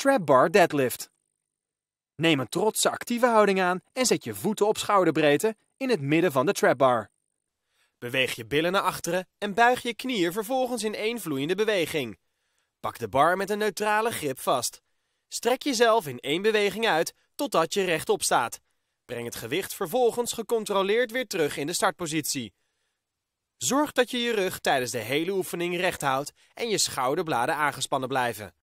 trap bar deadlift. Neem een trotse actieve houding aan en zet je voeten op schouderbreedte in het midden van de trap bar. Beweeg je billen naar achteren en buig je knieën vervolgens in één vloeiende beweging. Pak de bar met een neutrale grip vast. Strek jezelf in één beweging uit totdat je rechtop staat. Breng het gewicht vervolgens gecontroleerd weer terug in de startpositie. Zorg dat je je rug tijdens de hele oefening recht houdt en je schouderbladen aangespannen blijven.